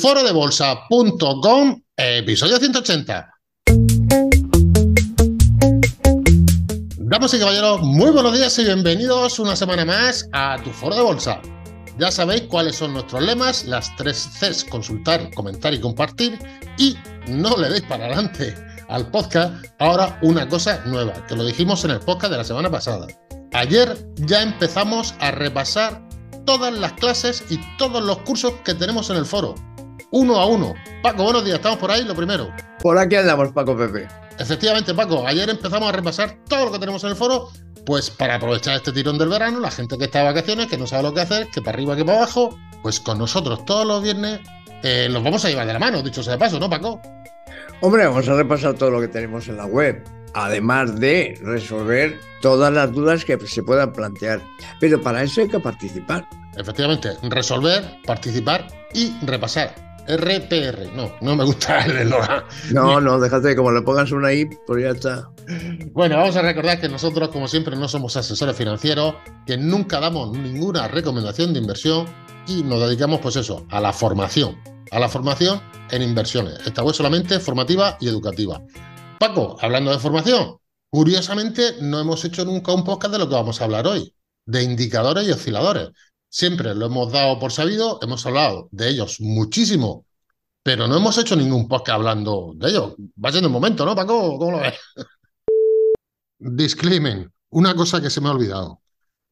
foro de bolsa.com episodio 180. Damas y caballeros, muy buenos días y bienvenidos una semana más a Tu Foro de Bolsa. Ya sabéis cuáles son nuestros lemas, las tres Cs, consultar, comentar y compartir. Y no le deis para adelante al podcast ahora una cosa nueva, que lo dijimos en el podcast de la semana pasada. Ayer ya empezamos a repasar todas las clases y todos los cursos que tenemos en el foro uno a uno. Paco, buenos días, estamos por ahí, lo primero. Por aquí andamos, Paco Pepe. Efectivamente, Paco, ayer empezamos a repasar todo lo que tenemos en el foro, pues para aprovechar este tirón del verano, la gente que está de vacaciones, que no sabe lo que hacer, que para arriba, que para abajo, pues con nosotros todos los viernes nos eh, los vamos a llevar de la mano, dicho sea de paso, ¿no, Paco? Hombre, vamos a repasar todo lo que tenemos en la web, además de resolver todas las dudas que se puedan plantear. Pero para eso hay que participar. Efectivamente, resolver, participar y repasar. RTR. No, no me gusta el eslogan. No, no, déjate como le pongas una I, pues ya está. Bueno, vamos a recordar que nosotros, como siempre, no somos asesores financieros, que nunca damos ninguna recomendación de inversión y nos dedicamos, pues eso, a la formación. A la formación en inversiones. Esta web solamente formativa y educativa. Paco, hablando de formación, curiosamente no hemos hecho nunca un podcast de lo que vamos a hablar hoy, de indicadores y osciladores siempre lo hemos dado por sabido, hemos hablado de ellos muchísimo, pero no hemos hecho ningún podcast hablando de ellos. Va siendo un momento, ¿no, Paco? ¿Cómo lo ves? Disclaimer, una cosa que se me ha olvidado.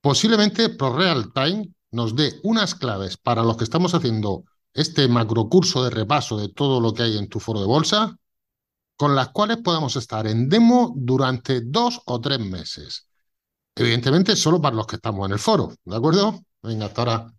Posiblemente ProRealTime nos dé unas claves para los que estamos haciendo este macrocurso de repaso de todo lo que hay en tu foro de bolsa, con las cuales podamos estar en demo durante dos o tres meses. Evidentemente, solo para los que estamos en el foro, ¿de acuerdo? Venga, hasta ahora.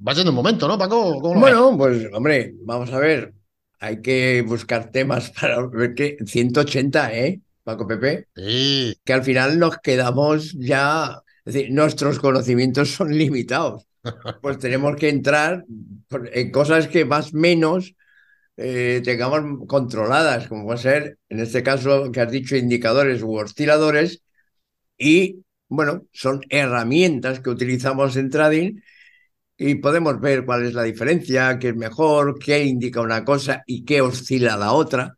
Va siendo un momento, ¿no, Paco? Bueno, pues hombre, vamos a ver. Hay que buscar temas para ver qué... 180, ¿eh? Paco Pepe. Sí. Que al final nos quedamos ya, es decir, nuestros conocimientos son limitados. Pues tenemos que entrar en cosas que más menos eh, tengamos controladas, como va a ser, en este caso que has dicho, indicadores u osciladores, y bueno, son herramientas que utilizamos en trading y podemos ver cuál es la diferencia, qué es mejor, qué indica una cosa y qué oscila la otra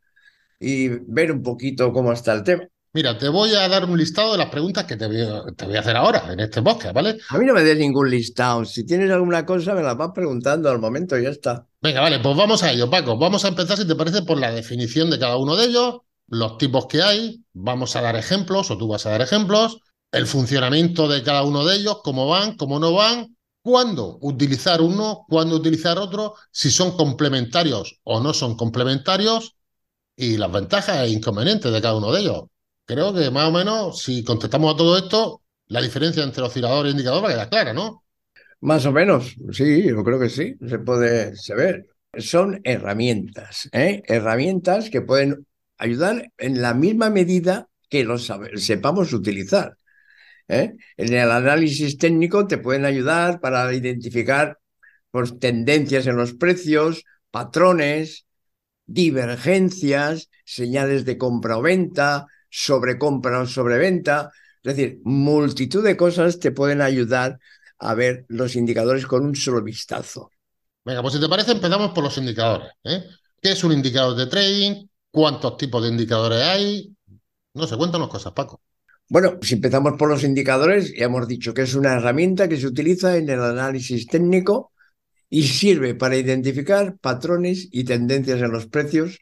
y ver un poquito cómo está el tema. Mira, te voy a dar un listado de las preguntas que te voy a, hacer ahora en este bosque, ¿vale? A mí no me des ningún listado. Si tienes alguna cosa, me la vas preguntando al momento y ya está. Venga, vale, pues vamos a ello, Paco. Vamos a empezar, si te parece, por la definición de cada uno de ellos, los tipos que hay. Vamos a dar ejemplos, o tú vas a dar ejemplos el funcionamiento de cada uno de ellos, cómo van, cómo no van, cuándo utilizar uno, cuándo utilizar otro, si son complementarios o no son complementarios y las ventajas e inconvenientes de cada uno de ellos. Creo que más o menos, si contestamos a todo esto, la diferencia entre oscilador e indicador va a quedar clara, ¿no? Más o menos, sí, yo creo que sí, se puede saber. Son herramientas, ¿eh? herramientas que pueden ayudar en la misma medida que los sepamos utilizar. ¿eh? En el análisis técnico te pueden ayudar para identificar pues, tendencias en los precios, patrones, divergencias, señales de compra o venta, sobrecompra o sobreventa. Es decir, multitud de cosas te pueden ayudar a ver los indicadores con un solo vistazo. Venga, pues si te parece, empezamos por los indicadores. ¿eh? ¿Qué es un indicador de trading? ¿Cuántos tipos de indicadores hay? No sé, cuéntanos cosas, Paco. Bueno, si empezamos por los indicadores, ya hemos dicho que es una herramienta que se utiliza en el análisis técnico y sirve para identificar patrones y tendencias en los precios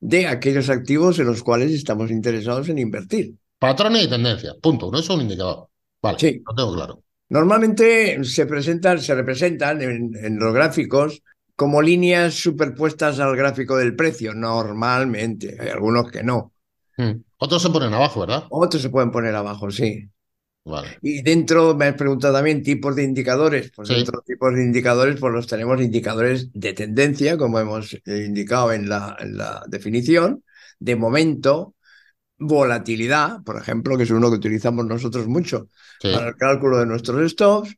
de aquellos activos en los cuales estamos interesados en invertir. Patrones y tendencias, punto. No es un indicador. Vale, sí. lo tengo claro. Normalmente se presentan, se representan en, los gráficos como líneas superpuestas al gráfico del precio, normalmente. Hay algunos que no. Mm. Otros se ponen abajo, ¿verdad? Otros se pueden poner abajo, sí. Vale. Y dentro, me has preguntado también tipos de indicadores. Pues dentro de tipos de indicadores, pues los tenemos indicadores de tendencia, como hemos eh, indicado en la, definición, de momento, volatilidad, por ejemplo, que es uno que utilizamos nosotros mucho para el cálculo de nuestros stops,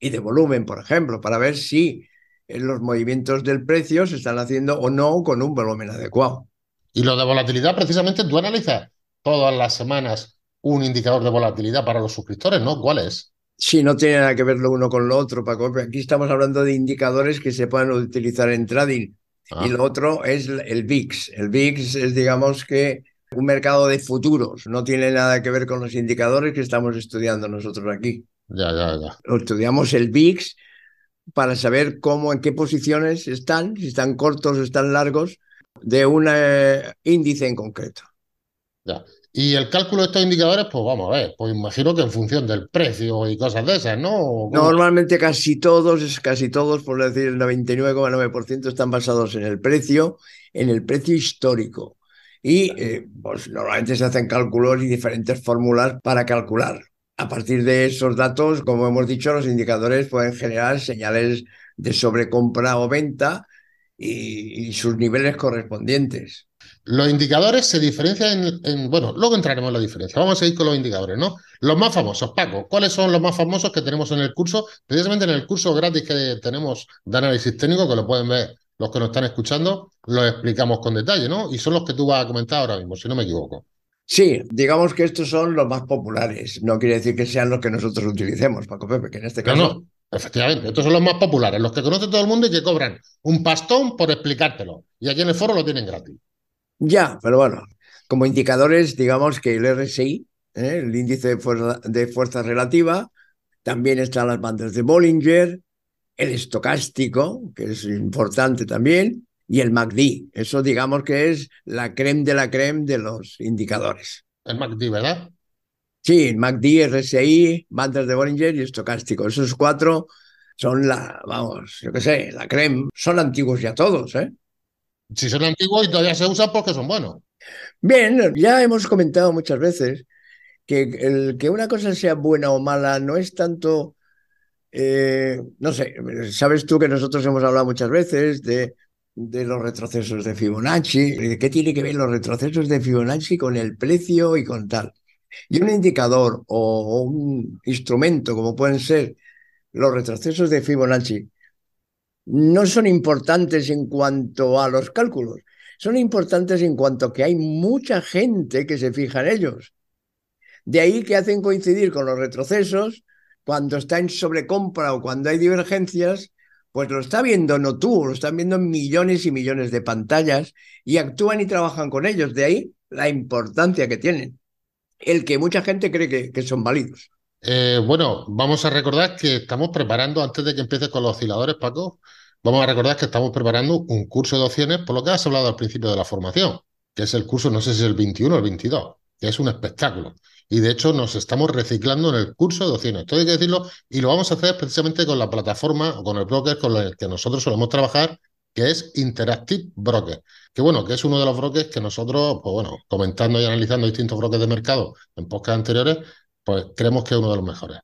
y de volumen, por ejemplo, para ver si eh, los movimientos del precio se están haciendo o no con un volumen adecuado. Y lo de volatilidad, precisamente, tú analizas todas las semanas un indicador de volatilidad para los suscriptores, ¿no? ¿Cuál es? Sí, no tiene nada que ver lo uno con lo otro, Paco. Aquí estamos hablando de indicadores que se pueden utilizar en trading. Ah. Y lo otro es el VIX. El VIX es, digamos que, un mercado de futuros. No tiene nada que ver con los indicadores que estamos estudiando nosotros aquí. Ya, ya, ya. Estudiamos el VIX para saber cómo, en qué posiciones están, si están cortos o están largos, de un eh, índice en concreto. Y el cálculo de estos indicadores, pues vamos a ver, pues imagino que en función del precio y cosas de esas, ¿no? Normalmente casi todos, casi todos, por decir el 99,9% están basados en el precio, en el precio histórico. Y eh, pues normalmente se hacen cálculos y diferentes fórmulas para calcular. A partir de esos datos, como hemos dicho, los indicadores pueden generar señales de sobrecompra o venta y sus niveles correspondientes. Los indicadores se diferencian en, Bueno, luego entraremos en la diferencia. Vamos a seguir con los indicadores, ¿no? Los más famosos, Paco. ¿Cuáles son los más famosos que tenemos en el curso? Precisamente en el curso gratis que tenemos de análisis técnico, que lo pueden ver los que nos están escuchando, los explicamos con detalle, ¿no? Y son los que tú vas a comentar ahora mismo, si no me equivoco. Sí, digamos que estos son los más populares. No quiere decir que sean los que nosotros utilicemos, Paco Pepe, que en este caso. No, no, efectivamente. Estos son los más populares, los que conoce todo el mundo y que cobran un pastón por explicártelo. Y aquí en el foro lo tienen gratis. Ya, pero bueno, como indicadores, digamos que el RSI, ¿eh? el índice de fuerza, de fuerza relativa, también están las bandas de Bollinger, el estocástico, que es importante también, y el MACD. Eso digamos que es la creme de la creme de los indicadores. El MACD, ¿verdad? Sí, el MACD, RSI, bandas de Bollinger y estocástico. Esos cuatro son la, vamos, yo qué sé, la creme. Son antiguos ya todos, ¿eh? Si son antiguos y todavía se usan porque son buenos. Bien, ya hemos comentado muchas veces que, el, que una cosa sea buena o mala no es tanto, eh, no sé, sabes tú que nosotros hemos hablado muchas veces de, los retrocesos de Fibonacci, de qué tiene que ver los retrocesos de Fibonacci con el precio y con tal. Y un indicador o un instrumento como pueden ser los retrocesos de Fibonacci no son importantes en cuanto a los cálculos, son importantes en cuanto a que hay mucha gente que se fija en ellos. De ahí que hacen coincidir con los retrocesos, cuando está en sobrecompra o cuando hay divergencias, pues lo está viendo no tú, lo están viendo millones y millones de pantallas y actúan y trabajan con ellos. De ahí la importancia que tienen. El que mucha gente cree que, que son válidos. Eh, bueno, vamos a recordar que estamos preparando, antes de que empieces con los osciladores, Paco, vamos a recordar que estamos preparando un curso de opciones, por lo que has hablado al principio de la formación, que es el curso, no sé si es el 21 o el 22, que es un espectáculo. Y de hecho nos estamos reciclando en el curso de opciones, esto hay que decirlo, y lo vamos a hacer precisamente con la plataforma o con el broker con el que nosotros solemos trabajar, que es Interactive Broker, que bueno, que es uno de los brokers que nosotros, pues bueno, comentando y analizando distintos brokers de mercado en podcast anteriores, pues creemos que es uno de los mejores.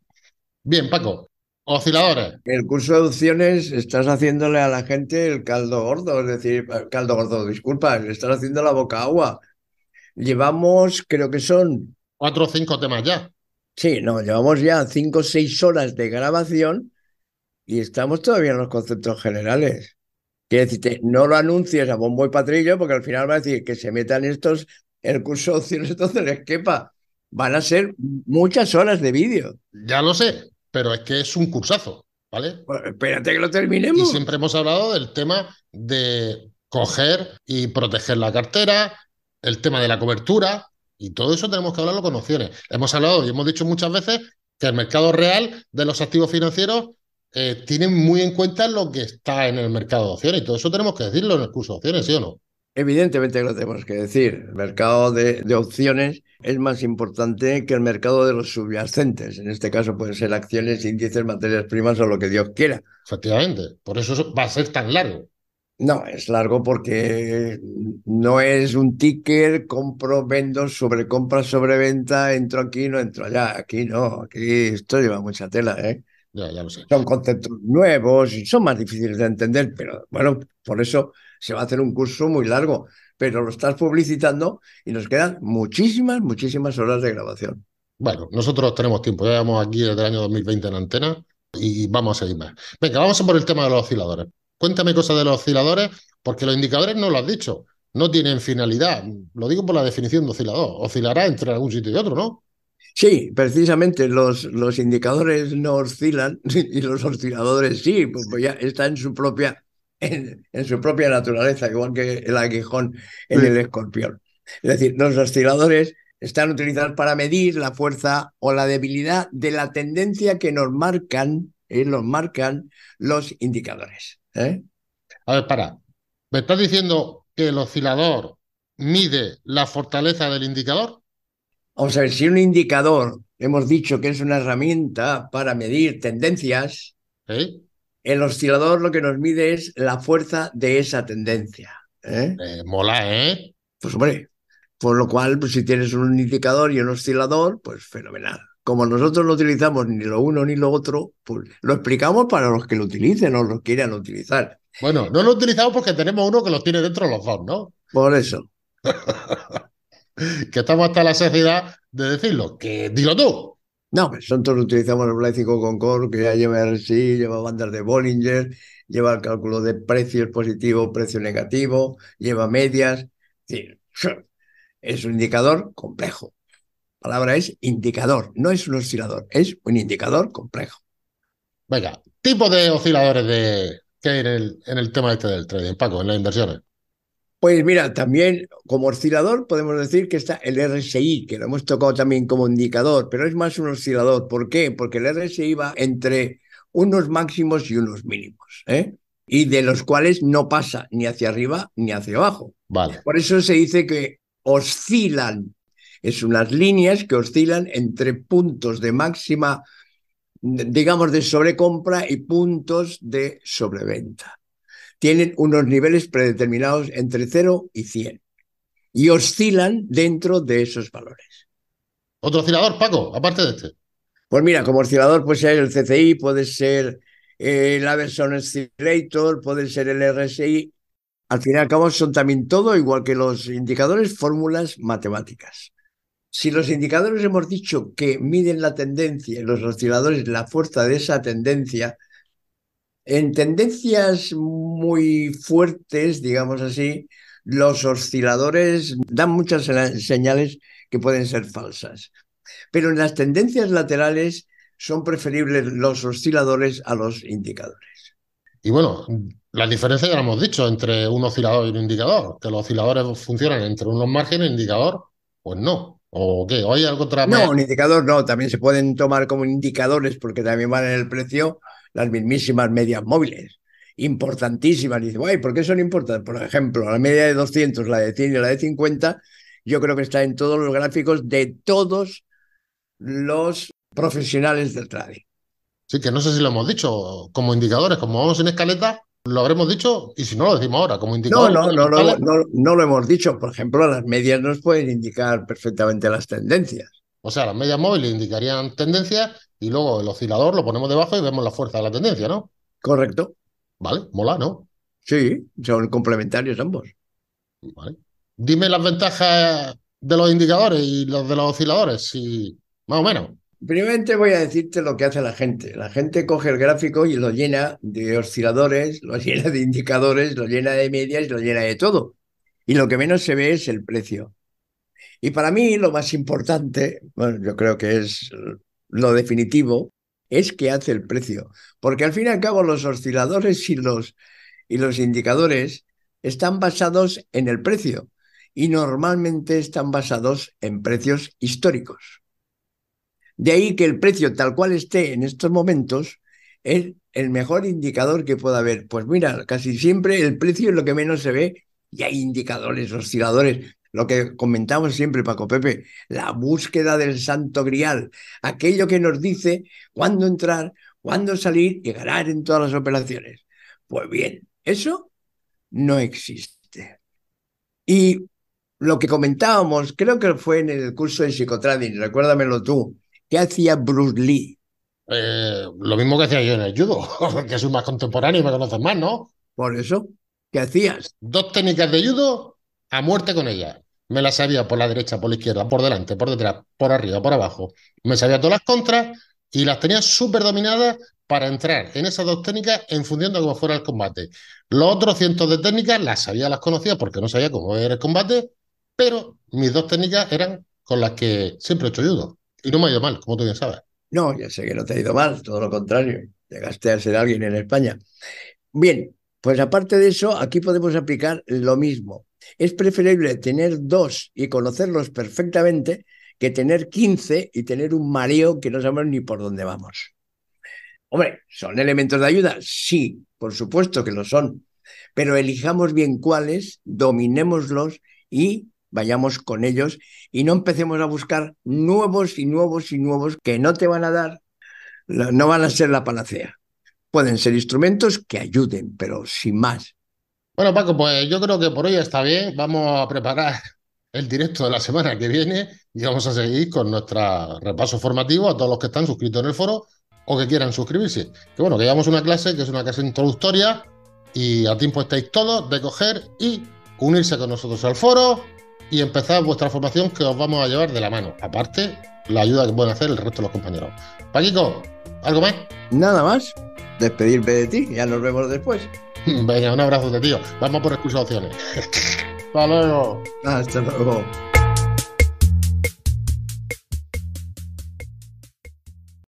Bien, Paco, osciladores. El curso de opciones estás haciéndole a la gente el caldo gordo, es decir, caldo gordo, disculpa, le estás haciendo la boca agua. Llevamos, creo que son... Cuatro o cinco temas ya. Sí, no, llevamos ya cinco o seis horas de grabación y estamos todavía en los conceptos generales. Quiero decirte, no lo anuncies a bombo y patrillo porque al final va a decir que se metan estos el curso de opciones, entonces les quepa van a ser muchas horas de vídeo. Ya lo sé, pero es que es un cursazo, ¿vale? Pues espérate que lo terminemos. Y siempre hemos hablado del tema de coger y proteger la cartera, el tema de la cobertura, y todo eso tenemos que hablarlo con opciones. Hemos hablado y hemos dicho muchas veces que el mercado real de los activos financieros eh, tiene muy en cuenta lo que está en el mercado de opciones. Y todo eso tenemos que decirlo en el curso de opciones, ¿sí o no? Evidentemente que lo tenemos que decir. El mercado de opciones es más importante que el mercado de los subyacentes. En este caso pueden ser acciones, índices, materias primas o lo que Dios quiera. Efectivamente, por eso va a ser tan largo. No, es largo porque no es un ticker, compro, vendo, sobrecompra, sobreventa, entro aquí, no entro allá, aquí no, aquí esto lleva mucha tela, ¿eh? Son conceptos nuevos y son más difíciles de entender, pero bueno, por eso se va a hacer un curso muy largo pero lo estás publicitando y nos quedan muchísimas, muchísimas horas de grabación. Bueno, nosotros tenemos tiempo, ya llevamos aquí desde el año 2020 en antena y vamos a seguir más. Venga, vamos a por el tema de los osciladores. Cuéntame cosas de los osciladores, porque los indicadores no lo has dicho, no tienen finalidad. Lo digo por la definición de oscilador, oscilará entre algún sitio y otro, ¿no? Sí, precisamente los, los indicadores no oscilan y los osciladores sí, pues ya está en su propia en, su propia naturaleza, igual que el aguijón en el escorpión. Es decir, los osciladores están utilizados para medir la fuerza o la debilidad de la tendencia que nos marcan, eh, nos marcan los indicadores. ¿eh? A ver, para. ¿Me estás diciendo que el oscilador mide la fortaleza del indicador? o sea si un indicador hemos dicho que es una herramienta para medir tendencias, el oscilador lo que nos mide es la fuerza de esa tendencia. ¿eh? Eh, mola, ¿eh? Pues hombre, por lo cual, pues, si tienes un indicador y un oscilador, pues fenomenal. Como nosotros no utilizamos ni lo uno ni lo otro, pues lo explicamos para los que lo utilicen o los quieran utilizar. Bueno, no lo utilizamos porque tenemos uno que los tiene dentro los dos, ¿no? Por eso. que estamos hasta la saciedad de decirlo, que dilo tú. No, pues nosotros utilizamos el Black 5 Concord, que ya lleva RSI, lleva bandas de Bollinger, lleva el cálculo de precios positivo, precio negativo, lleva medias. Es, un indicador complejo. La palabra es indicador, no es un oscilador, es un indicador complejo. Venga, tipo de osciladores de, que hay en el, en el tema este del trading, Paco, en las inversiones. Pues mira, también como oscilador podemos decir que está el RSI, que lo hemos tocado también como indicador, pero es más un oscilador. ¿Por qué? Porque el RSI va entre unos máximos y unos mínimos, ¿eh? y de los cuales no pasa ni hacia arriba ni hacia abajo. Vale. Por eso se dice que oscilan, es unas líneas que oscilan entre puntos de máxima, digamos, de sobrecompra y puntos de sobreventa tienen unos niveles predeterminados entre 0 y 100 y oscilan dentro de esos valores. ¿Otro oscilador, Paco, aparte de este? Pues mira, como oscilador puede ser el CCI, puede ser el Averson Oscillator, puede ser el RSI. Al fin y al cabo son también todo, igual que los indicadores, fórmulas matemáticas. Si los indicadores hemos dicho que miden la tendencia y los osciladores la fuerza de esa tendencia, en tendencias muy fuertes, digamos así, los osciladores dan muchas señales que pueden ser falsas. Pero en las tendencias laterales son preferibles los osciladores a los indicadores. Y bueno, mm. la diferencia ya hemos dicho entre un oscilador y un indicador, que los osciladores funcionan entre unos márgenes, indicador, pues no. ¿O qué? hay algo otra No, un indicador no, también se pueden tomar como indicadores porque también valen el precio, las mismísimas medias móviles, importantísimas. Y dice, guay ¿por qué son importantes? Por ejemplo, la media de 200, la de 100 y la de 50, yo creo que está en todos los gráficos de todos los profesionales del trading. Sí, que no sé si lo hemos dicho, como indicadores, como vamos en escaleta, lo habremos dicho y si no lo decimos ahora, como indicadores. No, no, no, no, no, no lo hemos dicho. Por ejemplo, las medias nos pueden indicar perfectamente las tendencias. O sea, las medias móviles indicarían tendencia y luego el oscilador lo ponemos debajo y vemos la fuerza de la tendencia, ¿no? Correcto. Vale, mola, ¿no? Sí, son complementarios ambos. Vale. Dime las ventajas de los indicadores y los de los osciladores, si más o menos. Primero voy a decirte lo que hace la gente. La gente coge el gráfico y lo llena de osciladores, lo llena de indicadores, lo llena de medias, lo llena de todo. Y lo que menos se ve es el precio. Y para mí lo más importante, bueno, yo creo que es lo definitivo, es que hace el precio. Porque al fin y al cabo los osciladores y los, y los indicadores están basados en el precio y normalmente están basados en precios históricos. De ahí que el precio tal cual esté en estos momentos es el mejor indicador que pueda haber. Pues mira, casi siempre el precio es lo que menos se ve y hay indicadores osciladores lo que comentábamos siempre, Paco Pepe, la búsqueda del santo grial, aquello que nos dice cuándo entrar, cuándo salir y ganar en todas las operaciones. Pues bien, eso no existe. Y lo que comentábamos, creo que fue en el curso de psicotrading, recuérdamelo tú, ¿qué hacía Bruce Lee? Eh, lo mismo que hacía yo en el judo, que soy más contemporáneo y me conoces más, ¿no? Por eso, ¿qué hacías? Dos técnicas de judo a muerte con ellas me las sabía por la derecha, por la izquierda, por delante, por detrás, por arriba, por abajo. Me sabía todas las contras y las tenía súper dominadas para entrar en esas dos técnicas en función de cómo fuera el combate. Los otros cientos de técnicas las sabía, las conocía porque no sabía cómo era el combate, pero mis dos técnicas eran con las que siempre he hecho judo. Y no me ha ido mal, como tú bien sabes. No, ya sé que no te ha ido mal, todo lo contrario. Llegaste a ser alguien en España. Bien, pues aparte de eso, aquí podemos aplicar lo mismo. Es preferible tener dos y conocerlos perfectamente que tener 15 y tener un mareo que no sabemos ni por dónde vamos. Hombre, ¿son elementos de ayuda? Sí, por supuesto que lo son, pero elijamos bien cuáles, dominémoslos y vayamos con ellos y no empecemos a buscar nuevos y nuevos y nuevos que no te van a dar, no van a ser la panacea. Pueden ser instrumentos que ayuden, pero sin más. Bueno, Paco, pues yo creo que por hoy está bien. Vamos a preparar el directo de la semana que viene y vamos a seguir con nuestro repaso formativo a todos los que están suscritos en el foro o que quieran suscribirse. Que bueno, que llevamos una clase que es una clase introductoria y a tiempo estáis todos de coger y unirse con nosotros al foro y empezar vuestra formación que os vamos a llevar de la mano. Aparte, la ayuda que pueden hacer el resto de los compañeros. Paquico, ¿algo más? Nada más. Despedirme de ti, ya nos vemos después. Venga, un abrazo, de tío. Vamos por opciones. Hasta luego. Hasta luego.